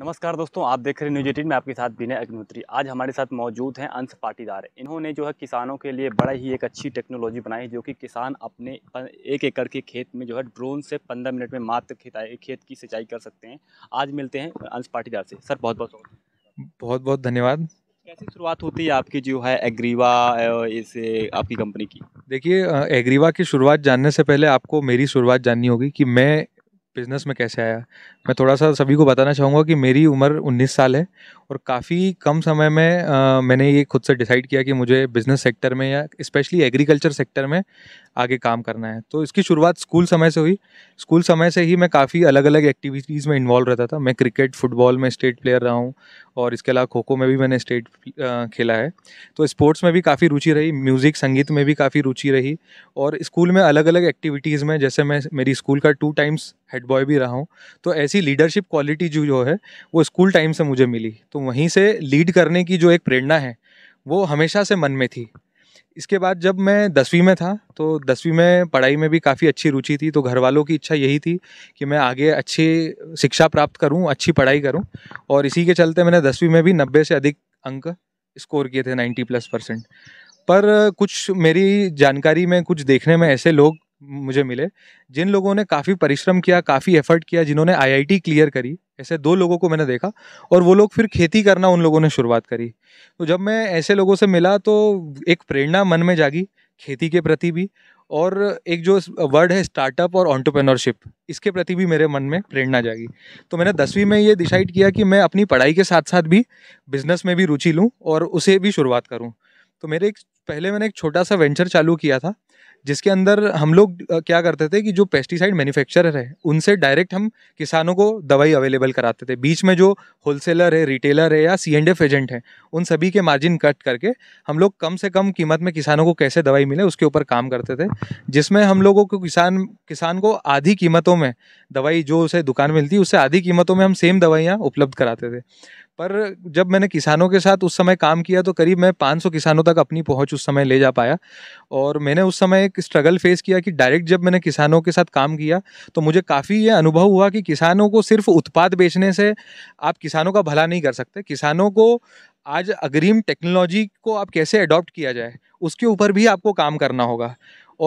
नमस्कार दोस्तों आप देख रहे हैं न्यूज एटीन में आपके साथ विनय अग्निहोत्री आज हमारे साथ मौजूद हैं अंश पाटीदार इन्होंने जो है किसानों के लिए बड़ा ही एक अच्छी टेक्नोलॉजी बनाई है जो कि किसान अपने एक एकड़ के खेत में जो है ड्रोन से पंद्रह मिनट में मात्र खेताई खेत की सिंचाई कर सकते हैं आज मिलते हैं अंश पाटीदार से सर बहुत बहुत बहुत बहुत धन्यवाद कैसी शुरुआत होती है आपकी जो है एग्रीवा इस आपकी कंपनी की देखिए एग्रीवा की शुरुआत जानने से पहले आपको मेरी शुरुआत जाननी होगी कि मैं बिज़नेस में कैसे आया मैं थोड़ा सा सभी को बताना चाहूँगा कि मेरी उम्र 19 साल है और काफ़ी कम समय में आ, मैंने ये खुद से डिसाइड किया कि मुझे बिज़नेस सेक्टर में या स्पेशली एग्रीकल्चर सेक्टर में आगे काम करना है तो इसकी शुरुआत स्कूल समय से हुई स्कूल समय से ही मैं काफ़ी अलग अलग एक्टिविटीज़ में इन्वॉल्व रहता था मैं क्रिकेट फुटबॉल में स्टेट प्लेयर रहा हूँ और इसके अलावा खो खो में भी मैंने स्टेट खेला है तो स्पोर्ट्स में भी काफ़ी रुचि रही म्यूज़िक संगीत में भी काफ़ी रुचि रही और स्कूल में अलग अलग एक्टिविटीज़ में जैसे मैं मेरी स्कूल का टू टाइम्स हेड बॉय भी रहा हूँ तो ऐसी लीडरशिप क्वालिटी जो जो है वो स्कूल टाइम से मुझे मिली तो वहीं से लीड करने की जो एक प्रेरणा है वो हमेशा से मन में थी इसके बाद जब मैं दसवीं में था तो दसवीं में पढ़ाई में भी काफ़ी अच्छी रुचि थी तो घर वालों की इच्छा यही थी कि मैं आगे अच्छी शिक्षा प्राप्त करूं अच्छी पढ़ाई करूं और इसी के चलते मैंने दसवीं में भी नब्बे से अधिक अंक स्कोर किए थे नाइन्टी प्लस परसेंट पर कुछ मेरी जानकारी में कुछ देखने में ऐसे लोग मुझे मिले जिन लोगों ने काफ़ी परिश्रम किया काफ़ी एफर्ट किया जिन्होंने आईआईटी क्लियर करी ऐसे दो लोगों को मैंने देखा और वो लोग फिर खेती करना उन लोगों ने शुरुआत करी तो जब मैं ऐसे लोगों से मिला तो एक प्रेरणा मन में जागी खेती के प्रति भी और एक जो वर्ड है स्टार्टअप और ऑन्टरप्रेनरशिप इसके प्रति भी मेरे मन में प्रेरणा जागी तो मैंने दसवीं में ये डिसाइड किया कि मैं अपनी पढ़ाई के साथ साथ भी बिजनेस में भी रुचि लूँ और उसे भी शुरुआत करूँ तो मेरे एक पहले मैंने एक छोटा सा वेंचर चालू किया था जिसके अंदर हम लोग क्या करते थे कि जो पेस्टिसाइड मैन्युफैक्चरर है उनसे डायरेक्ट हम किसानों को दवाई अवेलेबल कराते थे बीच में जो होलसेलर है रिटेलर है या सी एंड एफ एजेंट है उन सभी के मार्जिन कट करके हम लोग कम से कम कीमत में किसानों को कैसे दवाई मिले उसके ऊपर काम करते थे जिसमें हम लोगों को किसान किसान को आधी कीमतों में दवाई जो उसे दुकान में मिलती उससे आधी कीमतों में हम सेम दवाइयाँ उपलब्ध कराते थे पर जब मैंने किसानों के साथ उस समय काम किया तो करीब मैं 500 किसानों तक अपनी पहुंच उस समय ले जा पाया और मैंने उस समय एक स्ट्रगल फेस किया कि डायरेक्ट जब मैंने किसानों के साथ काम किया तो मुझे काफ़ी ये अनुभव हुआ कि किसानों को सिर्फ उत्पाद बेचने से आप किसानों का भला नहीं कर सकते किसानों को आज अग्रिम टेक्नोलॉजी को आप कैसे अडॉप्ट किया जाए उसके ऊपर भी आपको काम करना होगा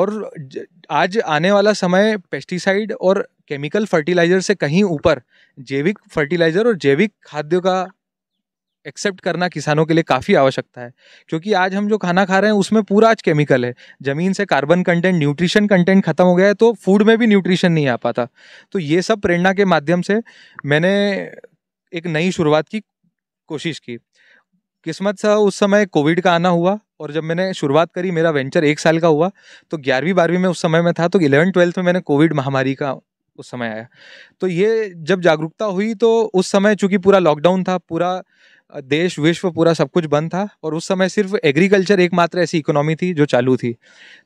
और आज आने वाला समय पेस्टिसाइड और केमिकल फर्टिलाइज़र से कहीं ऊपर जैविक फर्टिलाइज़र और जैविक खाद्य का एक्सेप्ट करना किसानों के लिए काफ़ी आवश्यकता है क्योंकि आज हम जो खाना खा रहे हैं उसमें पूरा आज केमिकल है ज़मीन से कार्बन कंटेंट न्यूट्रिशन कंटेंट ख़त्म हो गया है तो फूड में भी न्यूट्रिशन नहीं आ पाता तो ये सब प्रेरणा के माध्यम से मैंने एक नई शुरुआत की कोशिश की किस्मत सा उस समय कोविड का आना हुआ और जब मैंने शुरुआत करी मेरा वेंचर एक साल का हुआ तो ग्यारहवीं बारहवीं में उस समय में था तो इलेवन ट्वेल्थ में मैंने कोविड महामारी का उस समय आया तो ये जब जागरूकता हुई तो उस समय चूंकि पूरा लॉकडाउन था पूरा देश विश्व पूरा सब कुछ बंद था और उस समय सिर्फ एग्रीकल्चर एकमात्र ऐसी इकोनॉमी थी जो चालू थी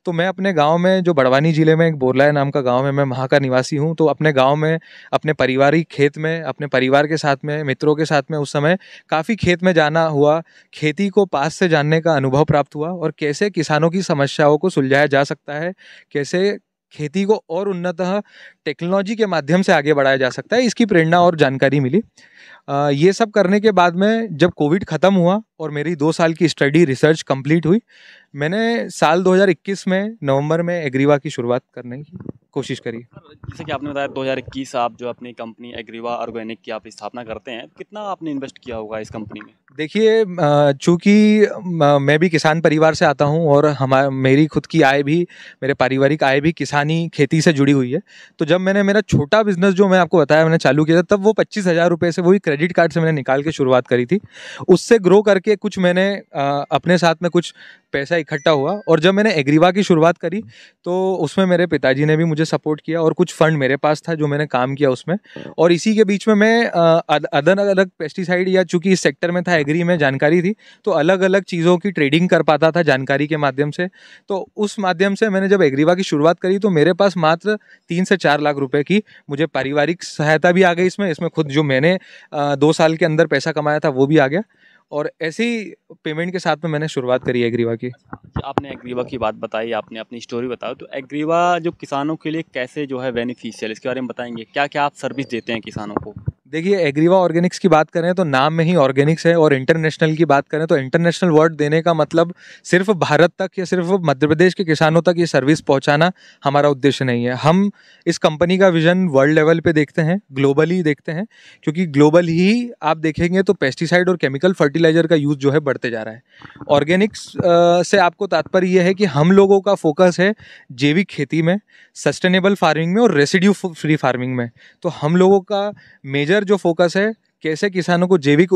तो मैं अपने गांव में जो बड़वानी ज़िले में एक बोरलाय नाम का गांव है मैं वहाँ का निवासी हूँ तो अपने गांव में अपने पारिवारिक खेत में अपने परिवार के साथ में मित्रों के साथ में उस समय काफ़ी खेत में जाना हुआ खेती को पास से जानने का अनुभव प्राप्त हुआ और कैसे किसानों की समस्याओं को सुलझाया जा सकता है कैसे खेती को और उन्नत टेक्नोलॉजी के माध्यम से आगे बढ़ाया जा सकता है इसकी प्रेरणा और जानकारी मिली ये सब करने के बाद में जब कोविड ख़त्म हुआ और मेरी दो साल की स्टडी रिसर्च कंप्लीट हुई मैंने साल 2021 में नवंबर में एग्रीवा की शुरुआत करने की कोशिश करी जैसे कि आपने बताया 2021 आप जो अपनी कंपनी एग्रीवा ऑर्गेनिक की आप स्थापना करते हैं कितना आपने इन्वेस्ट किया होगा इस कंपनी में देखिए चूँकि मैं भी किसान परिवार से आता हूँ और हमारा मेरी खुद की आय भी मेरे पारिवारिक आय भी किसानी खेती से जुड़ी हुई है तो जब मैंने मेरा छोटा बिजनेस जो मैं आपको बताया मैंने चालू किया था तब वो पच्चीस हज़ार रुपये से वही क्रेडिट कार्ड से मैंने निकाल के शुरुआत करी थी उससे ग्रो करके कुछ मैंने अपने साथ में कुछ पैसा इकट्ठा हुआ और जब मैंने एग्रीवा की शुरुआत करी तो उसमें मेरे पिताजी ने भी मुझे सपोर्ट किया और कुछ फंड मेरे पास था जो मैंने काम किया उसमें और इसी के बीच में मैं अलग अलग पेस्टिसाइड या चूंकि इस सेक्टर में था एग्री में जानकारी थी तो अलग अलग चीज़ों की ट्रेडिंग कर पाता था जानकारी के माध्यम से तो उस माध्यम से मैंने जब एग्रीवा की शुरुआत करी तो मेरे पास मात्र तीन से चार लाख रुपये की मुझे पारिवारिक सहायता भी आ गई इसमें इसमें खुद जो मैंने दो साल के अंदर पैसा कमाया था वो भी आ गया और ऐसी पेमेंट के साथ में मैंने शुरुआत करी है एग्रीवा की अच्छा, आपने एग्रीवा की बात बताई आपने अपनी स्टोरी बताई तो एग्रीवा जो किसानों के लिए कैसे जो है बेनिफिशियल इसके बारे में बताएंगे क्या क्या आप सर्विस देते हैं किसानों को देखिए एग्रीवा ऑर्गेनिक्स की बात करें तो नाम में ही ऑर्गेनिक्स है और इंटरनेशनल की बात करें तो इंटरनेशनल वर्ड देने का मतलब सिर्फ भारत तक या सिर्फ मध्य प्रदेश के किसानों तक ये सर्विस पहुंचाना हमारा उद्देश्य नहीं है हम इस कंपनी का विजन वर्ल्ड लेवल पे देखते हैं ग्लोबली देखते हैं क्योंकि ग्लोबल ही आप देखेंगे तो पेस्टिसाइड और केमिकल फर्टिलाइजर का यूज़ जो है बढ़ते जा रहा है ऑर्गेनिक्स से आपको तात्पर्य यह है कि हम लोगों का फोकस है जैविक खेती में सस्टेनेबल फार्मिंग में और रेसिड्यू फ्री फार्मिंग में तो हम लोगों का मेजर मेजर जो फोकस है कैसे किसानों को जैविक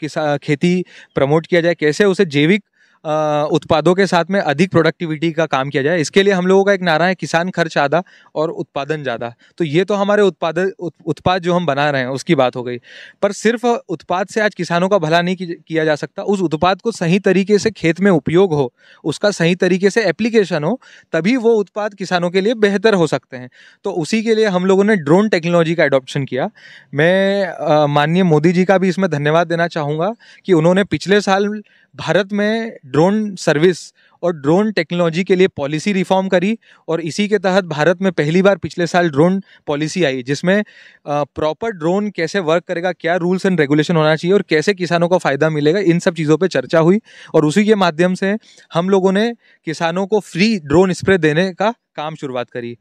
किसा खेती प्रमोट किया जाए कैसे उसे जैविक उत्पादों के साथ में अधिक प्रोडक्टिविटी का काम किया जाए इसके लिए हम लोगों का एक नारा है किसान खर्च आधा और उत्पादन ज़्यादा तो ये तो हमारे उत्पाद उत्पाद जो हम बना रहे हैं उसकी बात हो गई पर सिर्फ उत्पाद से आज किसानों का भला नहीं किया जा सकता उस उत्पाद को सही तरीके से खेत में उपयोग हो उसका सही तरीके से एप्लीकेशन हो तभी वो उत्पाद किसानों के लिए बेहतर हो सकते हैं तो उसी के लिए हम लोगों ने ड्रोन टेक्नोलॉजी का एडोप्शन किया मैं माननीय मोदी जी का भी इसमें धन्यवाद देना चाहूँगा कि उन्होंने पिछले साल भारत में ड्रोन सर्विस और ड्रोन टेक्नोलॉजी के लिए पॉलिसी रिफॉर्म करी और इसी के तहत भारत में पहली बार पिछले साल ड्रोन पॉलिसी आई जिसमें प्रॉपर ड्रोन कैसे वर्क करेगा क्या रूल्स एंड रेगुलेशन होना चाहिए और कैसे किसानों को फ़ायदा मिलेगा इन सब चीज़ों पर चर्चा हुई और उसी के माध्यम से हम लोगों ने किसानों को फ्री ड्रोन स्प्रे देने का काम शुरुआत करी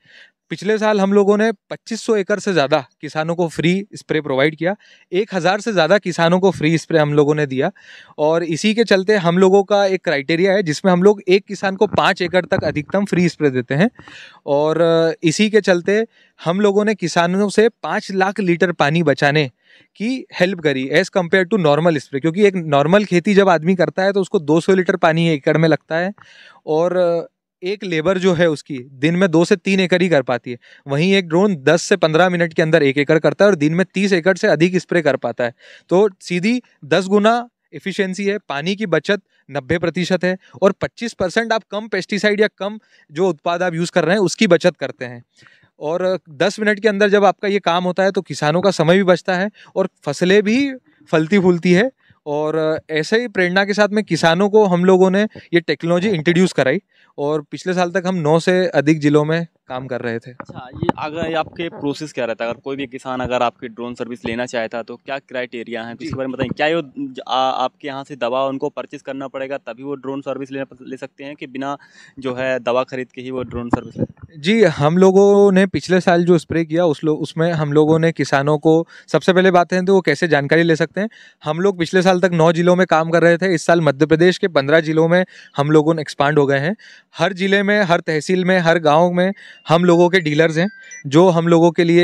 पिछले साल हम लोगों ने 2500 एकड़ से ज़्यादा किसानों को फ्री स्प्रे प्रोवाइड किया 1000 से ज़्यादा किसानों को फ्री स्प्रे हम लोगों ने दिया और इसी के चलते हम लोगों का एक क्राइटेरिया है जिसमें हम लोग एक किसान को पाँच एकड़ तक अधिकतम फ्री स्प्रे देते हैं और इसी के चलते हम लोगों ने किसानों से पाँच लाख लीटर पानी बचाने की हेल्प करी as compare to normal spray क्योंकि एक नॉर्मल खेती जब आदमी करता है तो उसको 200 लीटर पानी एकड़ में लगता है और एक लेबर जो है उसकी दिन में दो से तीन एकड़ ही कर पाती है वहीं एक ड्रोन दस से पंद्रह मिनट के अंदर एक एकड़ करता है और दिन में तीस एकड़ से अधिक स्प्रे कर पाता है तो सीधी दस गुना एफिशिएंसी है पानी की बचत नब्बे प्रतिशत है और पच्चीस परसेंट आप कम पेस्टिसाइड या कम जो उत्पाद आप यूज़ कर रहे हैं उसकी बचत करते हैं और दस मिनट के अंदर जब आपका ये काम होता है तो किसानों का समय भी बचता है और फसलें भी फलती फूलती है और ऐसे ही प्रेरणा के साथ में किसानों को हम लोगों ने ये टेक्नोलॉजी इंट्रोड्यूस कराई और पिछले साल तक हम नौ से अधिक ज़िलों में काम कर रहे थे अच्छा ये अगर आपके प्रोसेस क्या रहता है अगर कोई भी किसान अगर आपकी ड्रोन सर्विस लेना चाहता तो क्या क्राइटेरिया है इसके बारे में बताएं क्या ये आपके यहाँ से दवा उनको परचेस करना पड़ेगा तभी वो ड्रोन सर्विस ले, ले सकते हैं कि बिना जो है दवा खरीद के ही वो ड्रोन सर्विस ले जी हम लोगों ने पिछले साल जो स्प्रे किया उस उसमें हम लोगों ने किसानों को सबसे पहले बात है तो वो कैसे जानकारी ले सकते हैं हम लोग पिछले साल तक नौ जिलों में काम कर रहे थे इस साल मध्य प्रदेश के पंद्रह जिलों में हम लोगों ने एक्सपांड हो गए हैं हर जिले में हर तहसील में हर गाँव में हम लोगों के डीलर्स हैं जो हम लोगों के लिए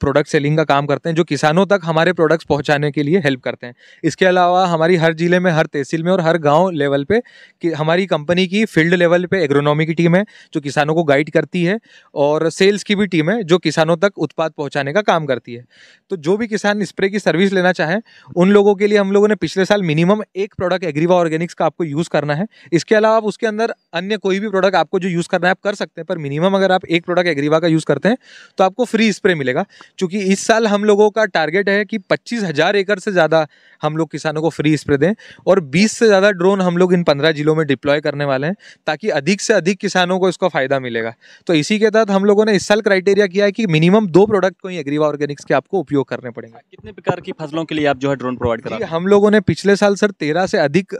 प्रोडक्ट सेलिंग का काम करते हैं जो किसानों तक हमारे प्रोडक्ट्स पहुंचाने के लिए हेल्प करते हैं इसके अलावा हमारी हर ज़िले में हर तहसील में और हर गांव लेवल पे कि हमारी कंपनी की फील्ड लेवल पे एग्रोनॉमी की टीम है जो किसानों को गाइड करती है और सेल्स की भी टीम है जो किसानों तक उत्पाद पहुँचाने का काम करती है तो जो भी किसान स्प्रे की सर्विस लेना चाहें उन लोगों के लिए हम लोगों ने पिछले साल मिनिमम एक प्रोडक्ट एग्रीवा ऑर्गेनिक्स का आपको यूज़ करना है इसके अलावा आप उसके अंदर अन्य कोई भी प्रोडक्ट आपको जो यूज़ करना है आप कर सकते हैं पर मिनिमम अगर आप एक एक प्रोडक्ट एग्रीवा का यूज़ करते हैं तो आपको फ्री स्प्रे मिलेगा क्योंकि इस साल हम लोगों का टारगेट है कि पच्चीस हज़ार एकड़ से ज़्यादा हम लोग किसानों को फ्री स्प्रे दें और बीस से ज़्यादा ड्रोन हम लोग इन पंद्रह जिलों में डिप्लॉय करने वाले हैं ताकि अधिक से अधिक किसानों को इसका फ़ायदा मिलेगा तो इसी के तहत हम लोगों ने इस साल क्राइटेरिया किया है कि मिनिमम दो प्रोडक्ट को ही एग्रीवा ऑर्गेनिक्स के आपको उपयोग करने पड़ेंगे हाँ, कितने प्रकार की फसलों के लिए आप जो है ड्रोन प्रोवाइड करा हम लोगों ने पिछले साल सर तेरह से अधिक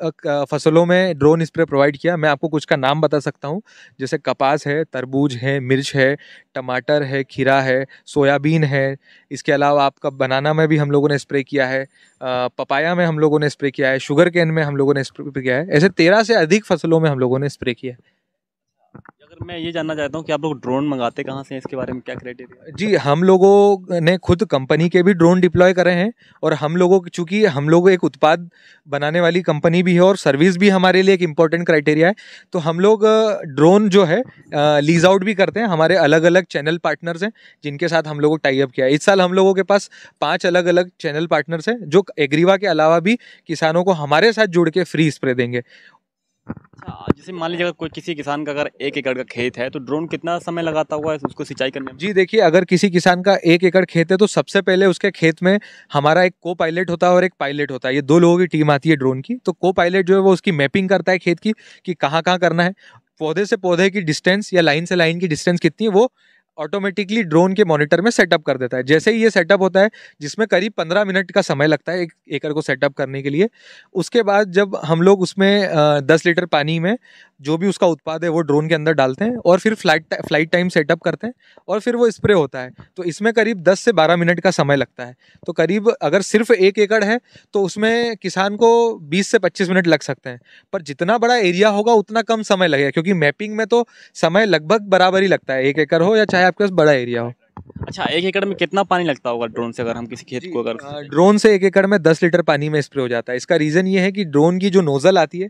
फसलों में ड्रोन स्प्रे प्रोवाइड किया मैं आपको कुछ का नाम बता सकता हूँ जैसे कपास है तरबूज है मिर्च है टमाटर है खीरा है सोयाबीन है इसके अलावा आपका बनाना में भी हम लोगों ने स्प्रे किया है पपाया में हम लोगों ने स्प्रे किया है शुगर कैन में हम लोगों ने स्प्रे किया है ऐसे तेरह से अधिक फसलों में हम लोगों ने स्प्रे किया है मैं ये जानना चाहता हूँ कि आप लोग ड्रोन मंगाते कहाँ से इसके बारे में क्या क्राइटेरिया जी हम लोगों ने खुद कंपनी के भी ड्रोन डिप्लॉय करे हैं और हम लोगों चूंकि हम लोग एक उत्पाद बनाने वाली कंपनी भी है और सर्विस भी हमारे लिए एक इम्पोर्टेंट क्राइटेरिया है तो हम लोग ड्रोन जो है लीज आउट भी करते हैं हमारे अलग अलग चैनल पार्टनर्स हैं जिनके साथ हम लोगों टाई अप किया है इस साल हम लोगों के पास पाँच अलग अलग चैनल पार्टनर्स हैं जो एग्रीवा के अलावा भी किसानों को हमारे साथ जुड़ के फ्री स्प्रे देंगे अच्छा जैसे मान लीजिए अगर कोई किसी किसान का अगर एक एकड़ का खेत है तो ड्रोन कितना समय लगाता हुआ है उसको सिंचाई करने में जी देखिए अगर किसी किसान का एक एकड़ खेत है तो सबसे पहले उसके खेत में हमारा एक को पायलट होता है और एक पायलट होता है ये दो लोगों की टीम आती है ड्रोन की तो को पायलट जो है वो उसकी मैपिंग करता है खेत की कि कहाँ कहाँ करना है पौधे से पौधे की डिस्टेंस या लाइन से लाइन की डिस्टेंस कितनी है वो ऑटोमेटिकली ड्रोन के मॉनिटर में सेटअप कर देता है जैसे ही ये सेटअप होता है जिसमें करीब पंद्रह मिनट का समय लगता है एक एकड़ को सेटअप करने के लिए उसके बाद जब हम लोग उसमें दस लीटर पानी में जो भी उसका उत्पाद है वो ड्रोन के अंदर डालते हैं और फिर फ्लाइट फ्लाइट टाइम सेटअप करते हैं और फिर वो स्प्रे होता है तो इसमें करीब 10 से 12 मिनट का समय लगता है तो करीब अगर सिर्फ एक एकड़ है तो उसमें किसान को 20 से 25 मिनट लग सकते हैं पर जितना बड़ा एरिया होगा उतना कम समय लगेगा क्योंकि मैपिंग में तो समय लगभग बराबर ही लगता है एक एकड़ हो या चाहे आपके पास बड़ा एरिया हो अच्छा एक एकड़ में कितना पानी लगता होगा ड्रोन से अगर हम किसी खेत को अगर ड्रोन से एक एकड़ में दस लीटर पानी में स्प्रे हो जाता है इसका रीज़न ये है कि ड्रोन की जो नोज़ल आती है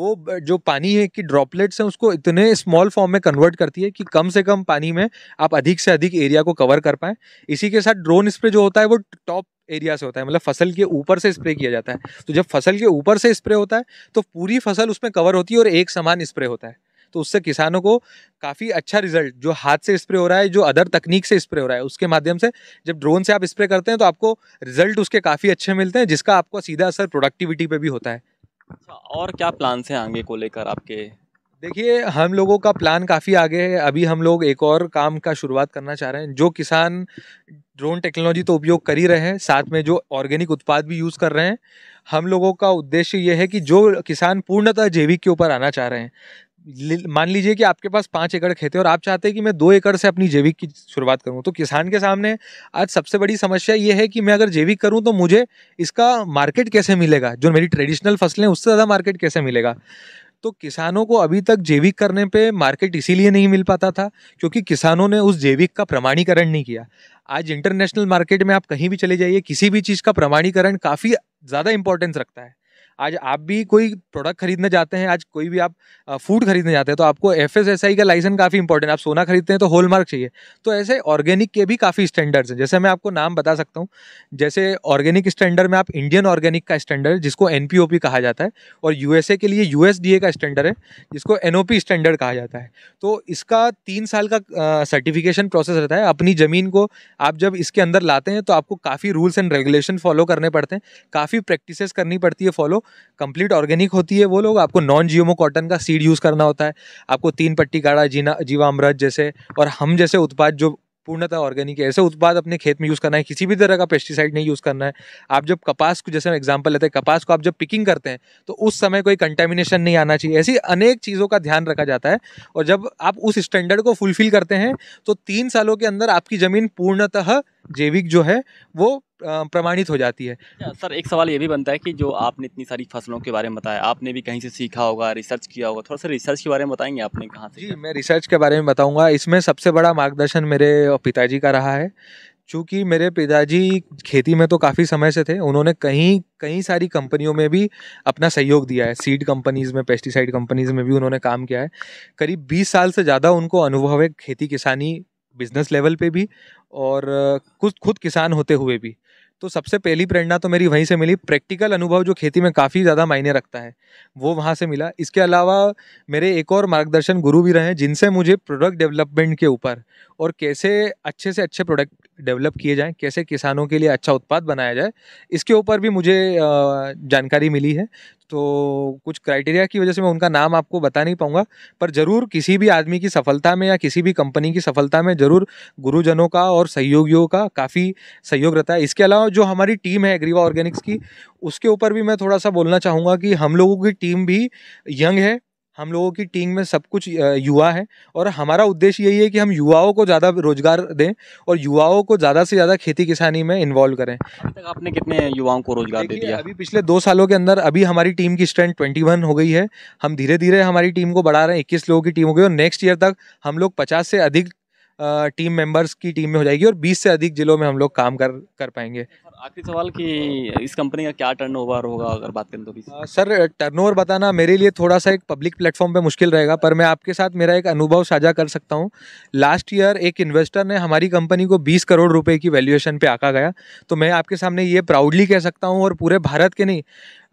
वो जो पानी है कि ड्रॉपलेट्स हैं उसको इतने स्मॉल फॉर्म में कन्वर्ट करती है कि कम से कम पानी में आप अधिक से अधिक एरिया को कवर कर पाए इसी के साथ ड्रोन स्प्रे जो होता है वो टॉप एरिया से होता है मतलब फसल के ऊपर से स्प्रे किया जाता है तो जब फसल के ऊपर से स्प्रे होता है तो पूरी फसल उसमें कवर होती है और एक समान स्प्रे होता है तो उससे किसानों को काफ़ी अच्छा रिजल्ट जो हाथ से स्प्रे हो रहा है जो अदर तकनीक से स्प्रे हो रहा है उसके माध्यम से जब ड्रोन से आप स्प्रे करते हैं तो आपको रिजल्ट उसके काफ़ी अच्छे मिलते हैं जिसका आपको सीधा असर प्रोडक्टिविटी पर भी होता है अच्छा, और क्या प्लान्स हैं आगे को लेकर आपके देखिए हम लोगों का प्लान काफ़ी आगे है अभी हम लोग एक और काम का शुरुआत करना चाह रहे हैं जो किसान ड्रोन टेक्नोलॉजी तो उपयोग कर ही रहे हैं साथ में जो ऑर्गेनिक उत्पाद भी यूज़ कर रहे हैं हम लोगों का उद्देश्य ये है कि जो किसान पूर्णतः जैविक के ऊपर आना चाह रहे हैं मान लीजिए कि आपके पास पाँच एकड़ खेत है और आप चाहते हैं कि मैं दो एकड़ से अपनी जैविक की शुरुआत करूं तो किसान के सामने आज सबसे बड़ी समस्या ये है कि मैं अगर जैविक करूं तो मुझे इसका मार्केट कैसे मिलेगा जो मेरी ट्रेडिशनल फसलें उससे ज़्यादा मार्केट कैसे मिलेगा तो किसानों को अभी तक जैविक करने पे मार्केट इसीलिए नहीं मिल पाता था क्योंकि किसानों ने उस जैविक का प्रमाणीकरण नहीं किया आज इंटरनेशनल मार्केट में आप कहीं भी चले जाइए किसी भी चीज़ का प्रमाणीकरण काफ़ी ज़्यादा इंपॉर्टेंस रखता है आज आप भी कोई प्रोडक्ट खरीदने जाते हैं आज कोई भी आप फूड खरीदने जाते हैं तो आपको एफ का लाइसेंस काफ़ी इंपॉर्टेंट आप सोना खरीदते हैं तो होल मार्क चाहिए तो ऐसे ऑर्गेनिक के भी काफ़ी स्टैंडर्ड्स हैं जैसे मैं आपको नाम बता सकता हूँ जैसे ऑर्गेनिक स्टैंडर्ड में आप इंडियन ऑर्गेनिक का स्टैंडर्ड जिसको एन कहा जाता है और यू के लिए यू का स्टैंडर्ड है जिसको एन स्टैंडर्ड कहा जाता है तो इसका तीन साल का सर्टिफिकेशन प्रोसेस रहता है अपनी ज़मीन को आप जब इसके अंदर लाते हैं तो आपको काफ़ी रूल्स एंड रेगुलेशन फॉलो करने पड़ते हैं काफ़ी प्रैक्टिसेस करनी पड़ती है फॉलो कंप्लीट ऑर्गेनिक होती है वो लोग आपको नॉन जीएमओ कॉटन का सीड यूज़ करना होता है आपको तीन पट्टी काढ़ा जीना जीवामृत जैसे और हम जैसे उत्पाद जो पूर्णतः ऑर्गेनिक है ऐसे उत्पाद अपने खेत में यूज़ करना है किसी भी तरह का पेस्टिसाइड नहीं यूज़ करना है आप जब कपास को जैसे हम एग्जाम्पल लेते हैं कपास को आप जब पिकिंग करते हैं तो उस समय कोई कंटेमिनेशन नहीं आना चाहिए ऐसी अनेक चीज़ों का ध्यान रखा जाता है और जब आप उस स्टैंडर्ड को फुलफिल करते हैं तो तीन सालों के अंदर आपकी ज़मीन पूर्णतः जैविक जो है वो प्रमाणित हो जाती है अच्छा, सर एक सवाल ये भी बनता है कि जो आपने इतनी सारी फसलों के बारे में बताया आपने भी कहीं से सीखा होगा रिसर्च किया होगा थोड़ा सा रिसर्च के बारे में बताएंगे आपने कहाँ से जी मैं रिसर्च के बारे में बताऊँगा इसमें सबसे बड़ा मार्गदर्शन मेरे पिताजी का रहा है चूँकि मेरे पिताजी खेती में तो काफ़ी समय से थे उन्होंने कहीं कई सारी कंपनियों में भी अपना सहयोग दिया है सीड कंपनीज़ में पेस्टिसाइड कंपनीज़ में भी उन्होंने काम किया है करीब 20 साल से ज़्यादा उनको अनुभव है खेती किसानी बिजनेस लेवल पे भी और कुछ खुद किसान होते हुए भी तो सबसे पहली प्रेरणा तो मेरी वहीं से मिली प्रैक्टिकल अनुभव जो खेती में काफ़ी ज़्यादा मायने रखता है वो वहाँ से मिला इसके अलावा मेरे एक और मार्गदर्शन गुरु भी रहे जिनसे मुझे प्रोडक्ट डेवलपमेंट के ऊपर और कैसे अच्छे से अच्छे प्रोडक्ट डेवलप किए जाएं कैसे किसानों के लिए अच्छा उत्पाद बनाया जाए इसके ऊपर भी मुझे जानकारी मिली है तो कुछ क्राइटेरिया की वजह से मैं उनका नाम आपको बता नहीं पाऊंगा पर ज़रूर किसी भी आदमी की सफलता में या किसी भी कंपनी की सफलता में ज़रूर गुरुजनों का और सहयोगियों का काफ़ी सहयोग रहता है इसके अलावा जो हमारी टीम है एग्रीवा ऑर्गेनिक्स की उसके ऊपर भी मैं थोड़ा सा बोलना चाहूँगा कि हम लोगों की टीम भी यंग है हम लोगों की टीम में सब कुछ युवा है और हमारा उद्देश्य यही है कि हम युवाओं को ज़्यादा रोजगार दें और युवाओं को ज़्यादा से ज़्यादा खेती किसानी में इन्वॉल्व करें तक आपने कितने युवाओं को रोजगार दे दिया अभी पिछले दो सालों के अंदर अभी हमारी टीम की स्ट्रेंथ ट्वेंटी वन हो गई है हम धीरे धीरे हमारी टीम को बढ़ा रहे हैं इक्कीस लोगों की टीम हो गई और नेक्स्ट ईयर तक हम लोग पचास से अधिक टीम मेंबर्स की टीम में हो जाएगी और 20 से अधिक जिलों में हम लोग काम कर कर पाएंगे आखिरी सवाल कि इस कंपनी का क्या टर्नओवर होगा अगर बात करें तो भी सर टर्नओवर बताना मेरे लिए थोड़ा सा एक पब्लिक प्लेटफॉर्म पे मुश्किल रहेगा पर मैं आपके साथ मेरा एक अनुभव साझा कर सकता हूँ लास्ट ईयर एक इन्वेस्टर ने हमारी कंपनी को बीस करोड़ रुपए की वैल्यूएशन पे आका गया तो मैं आपके सामने ये प्राउडली कह सकता हूँ और पूरे भारत के नहीं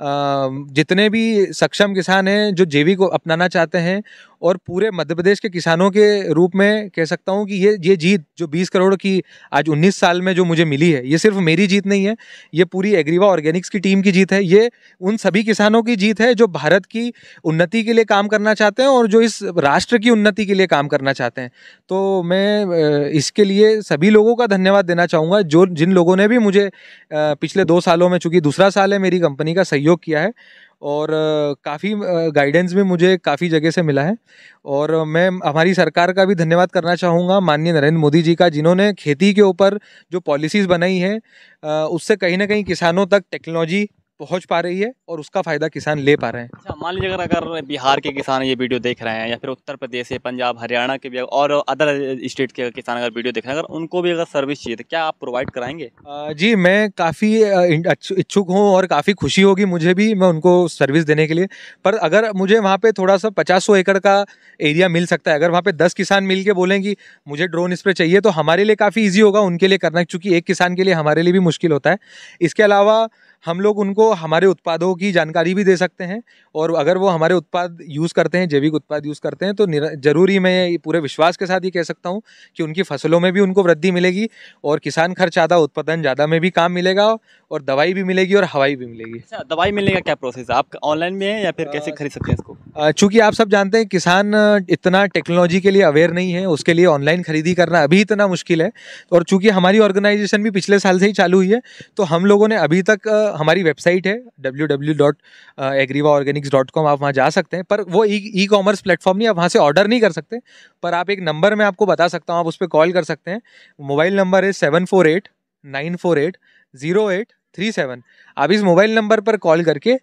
जितने भी सक्षम किसान हैं जो जेवी को अपनाना चाहते हैं और पूरे मध्य प्रदेश के किसानों के रूप में कह सकता हूँ कि ये ये जीत जो 20 करोड़ की आज 19 साल में जो मुझे मिली है ये सिर्फ मेरी जीत नहीं है ये पूरी एग्रीवा ऑर्गेनिक्स की टीम की जीत है ये उन सभी किसानों की जीत है जो भारत की उन्नति के लिए काम करना चाहते हैं और जो इस राष्ट्र की उन्नति के लिए काम करना चाहते हैं तो मैं इसके लिए सभी लोगों का धन्यवाद देना चाहूँगा जो जिन लोगों ने भी मुझे पिछले दो सालों में चूँकि दूसरा साल है मेरी कंपनी का सहयोग सहयोग किया है और काफ़ी गाइडेंस भी मुझे काफ़ी जगह से मिला है और मैं हमारी सरकार का भी धन्यवाद करना चाहूँगा माननीय नरेंद्र मोदी जी का जिन्होंने खेती के ऊपर जो पॉलिसीज़ बनाई है उससे कहीं ना कहीं किसानों तक टेक्नोलॉजी पहुंच पा रही है और उसका फायदा किसान ले पा रहे हैं अच्छा मान लीजिए अगर अगर बिहार के किसान ये वीडियो देख रहे हैं या फिर उत्तर प्रदेश या पंजाब हरियाणा के भी और अदर स्टेट के किसान अगर वीडियो देख रहे हैं अगर उनको भी अगर सर्विस चाहिए तो क्या आप प्रोवाइड कराएंगे जी मैं काफ़ी इच्छुक हूँ और काफ़ी खुशी होगी मुझे भी मैं उनको सर्विस देने के लिए पर अगर मुझे वहाँ पर थोड़ा सा पचास एकड़ का एरिया मिल सकता है अगर वहाँ पर दस किसान मिल के बोलें कि मुझे ड्रोन स्प्रे चाहिए तो हमारे लिए काफ़ी ईजी होगा उनके लिए करना क्योंकि एक किसान के लिए हमारे लिए भी मुश्किल होता है इसके अलावा हम लोग उनको हमारे उत्पादों की जानकारी भी दे सकते हैं और अगर वो हमारे उत्पाद यूज़ करते हैं जैविक उत्पाद यूज़ करते हैं तो ज़रूरी मैं पूरे विश्वास के साथ ये कह सकता हूँ कि उनकी फसलों में भी उनको वृद्धि मिलेगी और किसान खर्च ज़्यादा उत्पादन ज़्यादा में भी काम मिलेगा और दवाई भी मिलेगी और हवाई भी मिलेगी अच्छा दवाई मिलने का क्या प्रोसेस है आप ऑनलाइन में है या फिर कैसे खरीद सकते हैं इसको चूंकि आप सब जानते हैं किसान इतना टेक्नोलॉजी के लिए अवेयर नहीं है उसके लिए ऑनलाइन खरीदी करना अभी इतना मुश्किल है और चूंकि हमारी ऑर्गेनाइजेशन भी पिछले साल से ही चालू हुई है तो हम लोगों ने अभी तक हमारी वेबसाइट है W W dot Agriva organics dot com आप वहाँ जा सकते हैं पर वो ई कॉमर्स प्लेटफॉर्म नहीं आप वहाँ से ऑर्डर नहीं कर सकते पर आप एक नंबर मैं आपको बता सकता हूँ आप उस पर कॉल कर सकते हैं मोबाइल नंबर है seven four eight nine four eight zero eight three seven आप इस मोबाइल नंबर पर कॉल करके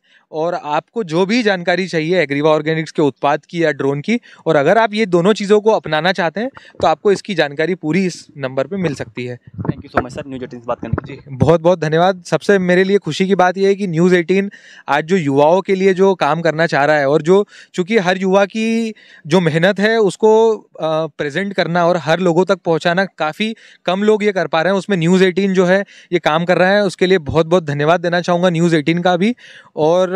और आपको जो भी जानकारी चाहिए एग्रीवा ऑर्गेनिक्स के उत्पाद की या ड्रोन की और अगर आप ये दोनों चीज़ों को अपनाना चाहते हैं तो आपको इसकी जानकारी पूरी इस नंबर पर मिल सकती है thank you so much sir news eighteen से बात करने जी बहुत बहुत धन्यवाद सबसे मेरे लिए खुशी की बात यह है कि न्यूज़ एटीन आज जो युवाओं के लिए जो काम करना चाह रहा है और जो चूँकि हर युवा की जो मेहनत है उसको प्रेजेंट करना और हर लोगों तक पहुँचाना काफ़ी कम लोग ये कर पा रहे हैं उसमें न्यूज़ एटीन जो है ये काम कर रहा है उसके लिए बहुत बहुत धन्यवाद देना चाहूँगा न्यूज़ एटीन का भी और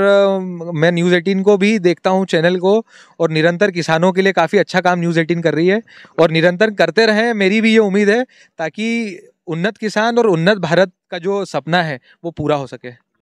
मैं न्यूज़ एटीन को भी देखता हूँ चैनल को और निरंतर किसानों के लिए काफ़ी अच्छा काम न्यूज़ एटीन कर रही है और निरंतर करते रहें मेरी भी ये उम्मीद है ताकि उन्नत किसान और उन्नत भारत का जो सपना है वो पूरा हो सके